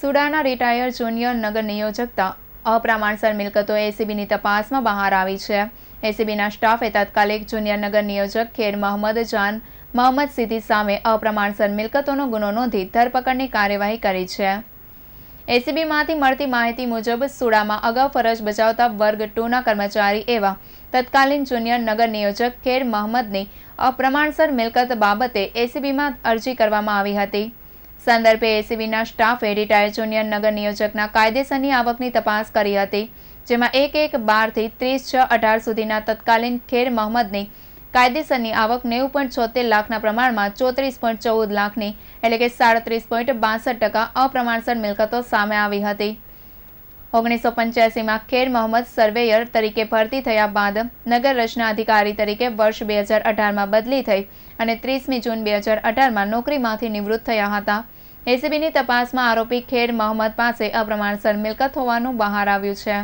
સુડાના retire junior નગર નિયોજકતા અપ્રમાણસર મિલકતો એસીબીની તપાસમાં બહાર આવી છે એસીબીના સ્ટાફે તાત્કાલિક જુનિયર નગર નિયોજક ખેર મહંમદ જાન મહંમદ સિદ્ધિ સામે અપ્રમાણસર મિલકતોનો ગુનો નોંધી ધરપકડની કાર્યવાહી કરી છે એસીબીમાંથી મળતી માહિતી મુજબ સુડામાં અગાઉ ફરજ બજાવતા વર્ગ ટુના કર્મચારી એવા તત્કાલીન જુનિયર નગર નિયોજક ખેર મહંમદની અપ્રમાણસર મિલકત બાબતે એસીબીમાં અરજી કરવામાં આવી હતી સંદર્ભે એસીબીના સ્ટાફે રિટાયર્ડ જુનિયર નગર નિયોજકના કાયદેસરની આવકની તપાસ કરી હતી જેમાં એક એક બારથી ત્રીસ છ અઢાર સુધીના તત્કાલીન ખેર મહમ્મદની કાયદેસરની આવક નેવું પોઈન્ટ છોતેર લાખના પ્રમાણમાં ચોત્રીસ પોઈન્ટ ચૌદ લાખની એટલે કે સાડત્રીસ પોઈન્ટ બાસઠ ટકા અપ્રમાણસર મિલકતો સામે આવી હતી ઓગણીસો પંચ્યાસીમાં ખેર મોહમ્મદ સર્વેયર તરીકે ભરતી થયા બાદ નગર રચના અધિકારી તરીકે વર્ષ બે હજાર અઢારમાં બદલી થઈ અને ત્રીસમી જૂન બે હજાર અઢારમાં નોકરીમાંથી નિવૃત્ત થયા હતા એસીબીની તપાસમાં આરોપી ખેર મોહમ્મદ પાસે અપ્રમાણસર મિલકત હોવાનું બહાર આવ્યું છે